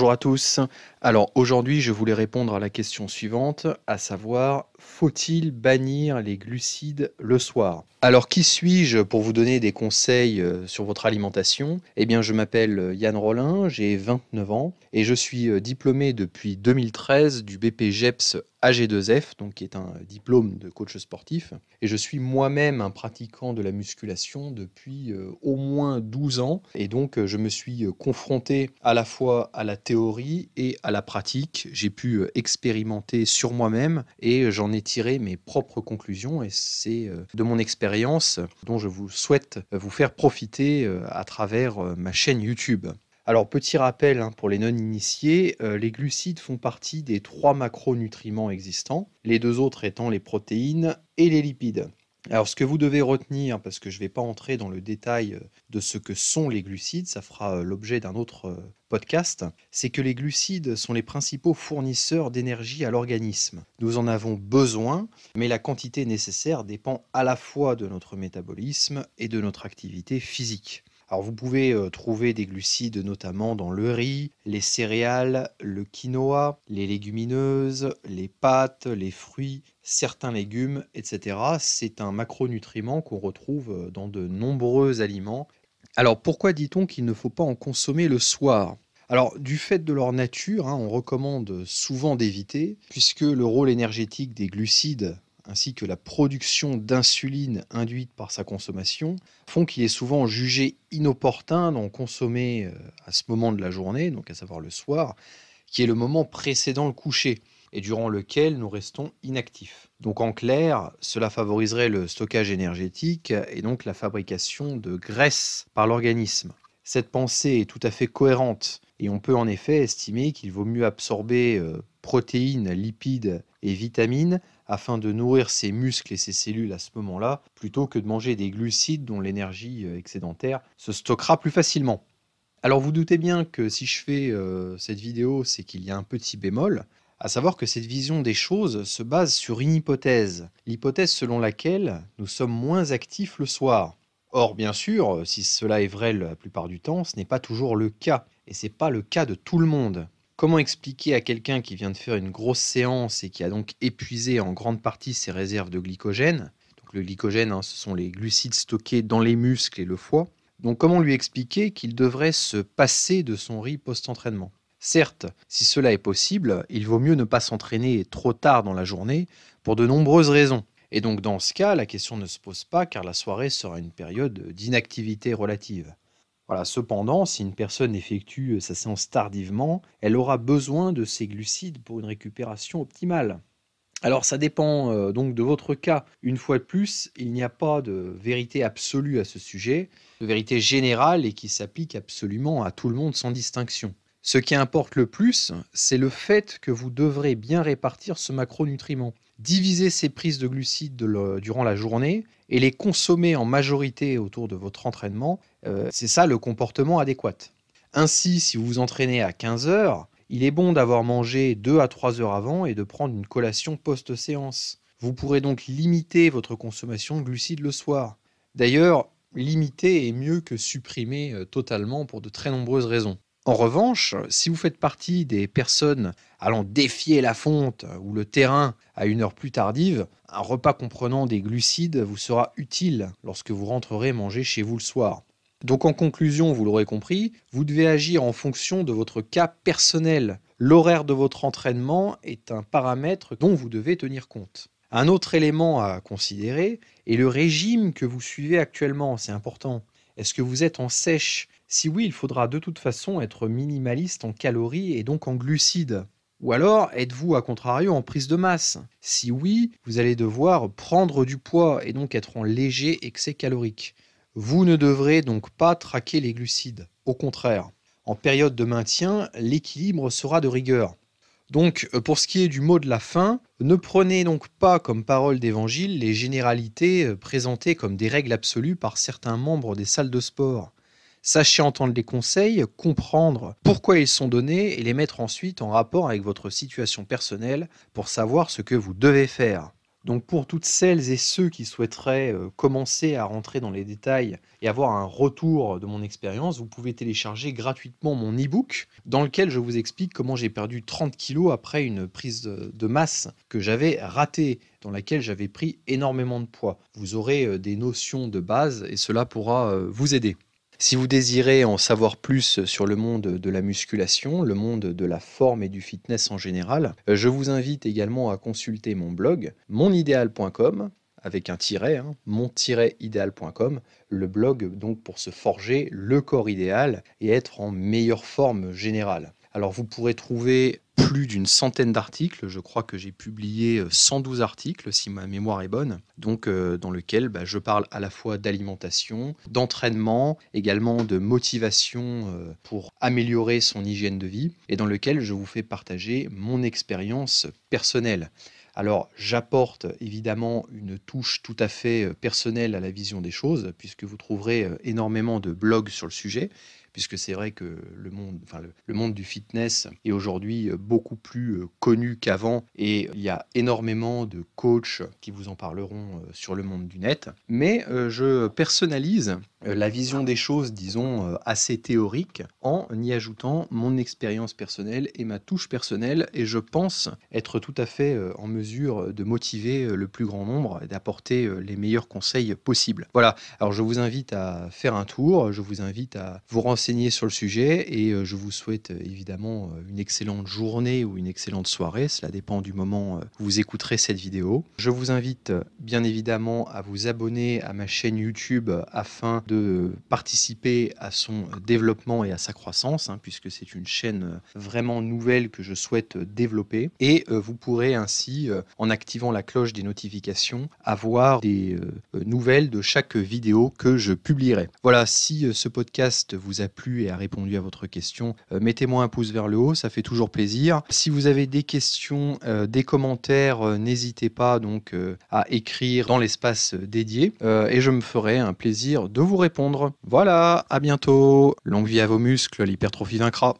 Bonjour à tous. Alors aujourd'hui, je voulais répondre à la question suivante, à savoir faut-il bannir les glucides le soir Alors qui suis-je pour vous donner des conseils euh, sur votre alimentation Eh bien, je m'appelle euh, Yann Rollin, j'ai 29 ans et je suis euh, diplômé depuis 2013 du BPGEPS AG2F, donc qui est un diplôme de coach sportif et je suis moi-même un pratiquant de la musculation depuis au moins 12 ans et donc je me suis confronté à la fois à la théorie et à à la pratique, j'ai pu euh, expérimenter sur moi-même et euh, j'en ai tiré mes propres conclusions et c'est euh, de mon expérience dont je vous souhaite vous faire profiter à travers ma chaîne YouTube. Alors, petit rappel hein, pour les non-initiés, les glucides font partie des trois macronutriments existants, les deux autres étant les protéines et les lipides. Alors, ce que vous devez retenir, hein, parce que je ne vais pas entrer dans le détail euh, de ce que sont les glucides, ça fera euh, l'objet d'un autre euh, podcast, c'est que les glucides sont les principaux fournisseurs d'énergie à l'organisme. Nous en avons besoin, mais la quantité nécessaire dépend à la fois de notre métabolisme et de notre activité physique. Alors vous pouvez euh, trouver des glucides notamment dans le riz, les céréales, le quinoa, les légumineuses, les pâtes, les fruits, certains légumes, etc. C'est un macronutriment qu'on retrouve euh, dans de nombreux aliments. Alors pourquoi dit-on qu'il ne faut pas en consommer le soir alors, du fait de leur nature, hein, on recommande souvent d'éviter, puisque le rôle énergétique des glucides ainsi que la production d'insuline induite par sa consommation font qu'il est souvent jugé inopportun d'en consommer euh, à ce moment de la journée, donc à savoir le soir, qui est le moment précédant le coucher et durant lequel nous restons inactifs. Donc en clair, cela favoriserait le stockage énergétique et donc la fabrication de graisse par l'organisme. Cette pensée est tout à fait cohérente et on peut en effet estimer qu'il vaut mieux absorber euh, protéines, lipides et vitamines afin de nourrir ses muscles et ses cellules à ce moment-là, plutôt que de manger des glucides dont l'énergie euh, excédentaire se stockera plus facilement. Alors vous doutez bien que si je fais euh, cette vidéo, c'est qu'il y a un petit bémol, à savoir que cette vision des choses se base sur une hypothèse, l'hypothèse selon laquelle nous sommes moins actifs le soir. Or, bien sûr, si cela est vrai la plupart du temps, ce n'est pas toujours le cas, et ce n'est pas le cas de tout le monde. Comment expliquer à quelqu'un qui vient de faire une grosse séance et qui a donc épuisé en grande partie ses réserves de glycogène donc Le glycogène, hein, ce sont les glucides stockés dans les muscles et le foie. Donc comment lui expliquer qu'il devrait se passer de son riz post-entraînement Certes, si cela est possible, il vaut mieux ne pas s'entraîner trop tard dans la journée pour de nombreuses raisons. Et donc dans ce cas, la question ne se pose pas car la soirée sera une période d'inactivité relative. Voilà, cependant, si une personne effectue euh, sa séance tardivement, elle aura besoin de ses glucides pour une récupération optimale. Alors ça dépend euh, donc de votre cas. Une fois de plus, il n'y a pas de vérité absolue à ce sujet, de vérité générale et qui s'applique absolument à tout le monde sans distinction. Ce qui importe le plus, c'est le fait que vous devrez bien répartir ce macronutriment. Diviser ces prises de glucides durant la journée et les consommer en majorité autour de votre entraînement, euh, c'est ça le comportement adéquat. Ainsi, si vous vous entraînez à 15 heures, il est bon d'avoir mangé 2 à 3 heures avant et de prendre une collation post-séance. Vous pourrez donc limiter votre consommation de glucides le soir. D'ailleurs, limiter est mieux que supprimer euh, totalement pour de très nombreuses raisons. En revanche, si vous faites partie des personnes allant défier la fonte ou le terrain à une heure plus tardive, un repas comprenant des glucides vous sera utile lorsque vous rentrerez manger chez vous le soir. Donc en conclusion, vous l'aurez compris, vous devez agir en fonction de votre cas personnel. L'horaire de votre entraînement est un paramètre dont vous devez tenir compte. Un autre élément à considérer est le régime que vous suivez actuellement, c'est important. Est-ce que vous êtes en sèche si oui, il faudra de toute façon être minimaliste en calories et donc en glucides. Ou alors, êtes-vous à contrario en prise de masse Si oui, vous allez devoir prendre du poids et donc être en léger excès calorique. Vous ne devrez donc pas traquer les glucides. Au contraire, en période de maintien, l'équilibre sera de rigueur. Donc, euh, pour ce qui est du mot de la fin, ne prenez donc pas comme parole d'évangile les généralités euh, présentées comme des règles absolues par certains membres des salles de sport. Sachez entendre les conseils, comprendre pourquoi ils sont donnés et les mettre ensuite en rapport avec votre situation personnelle pour savoir ce que vous devez faire. Donc pour toutes celles et ceux qui souhaiteraient euh, commencer à rentrer dans les détails et avoir un retour de mon expérience, vous pouvez télécharger gratuitement mon e-book dans lequel je vous explique comment j'ai perdu 30 kilos après une prise de masse que j'avais ratée, dans laquelle j'avais pris énormément de poids. Vous aurez euh, des notions de base et cela pourra euh, vous aider. Si vous désirez en savoir plus sur le monde de la musculation, le monde de la forme et du fitness en général, euh, je vous invite également à consulter mon blog monidéal.com avec un tiret, hein, mon-idéal.com, le blog donc pour se forger le corps idéal et être en meilleure forme générale. Alors vous pourrez trouver plus d'une centaine d'articles. Je crois que j'ai publié 112 euh, articles, si ma mémoire est bonne, donc euh, dans lequel bah, je parle à la fois d'alimentation, d'entraînement, également de motivation euh, pour améliorer son hygiène de vie, et dans lequel je vous fais partager mon expérience personnelle. Alors j'apporte évidemment une touche tout à fait personnelle à la vision des choses, puisque vous trouverez énormément de blogs sur le sujet, puisque c'est vrai que le monde, enfin, le, monde du fitness est aujourd'hui euh, beaucoup plus euh, connu qu'avant et il y a énormément de coachs qui vous en parleront euh, sur le monde du net. Mais je personnalise la vision des choses, disons, assez théorique en y ajoutant mon expérience personnelle et ma touche personnelle et je pense être tout à fait en mesure de motiver le plus grand nombre et d'apporter les meilleurs conseils possibles. Voilà, alors je vous invite à faire un tour, je vous invite à vous renseigner sur le sujet et euh, je vous souhaite euh, évidemment euh, une excellente journée ou une excellente soirée, cela dépend du moment où vous écouterez cette vidéo. Je vous invite bien évidemment à vous abonner à ma chaîne YouTube afin de participer à son développement et à sa croissance, hein, puisque c'est une chaîne vraiment nouvelle que je souhaite développer. Et vous pourrez ainsi, en activant la cloche des notifications, avoir des nouvelles de chaque vidéo que je publierai. Voilà, si ce podcast vous a plu et a répondu à votre question, euh, mettez-moi un pouce vers le haut, ça fait toujours plaisir. Si vous avez des questions, euh, des commentaires, euh, n'hésitez pas donc à écrire dans l'espace dédié et je me ferai un plaisir de vous répondre. Voilà, à bientôt. Longue vie à vos muscles, l'hypertrophie vaincra.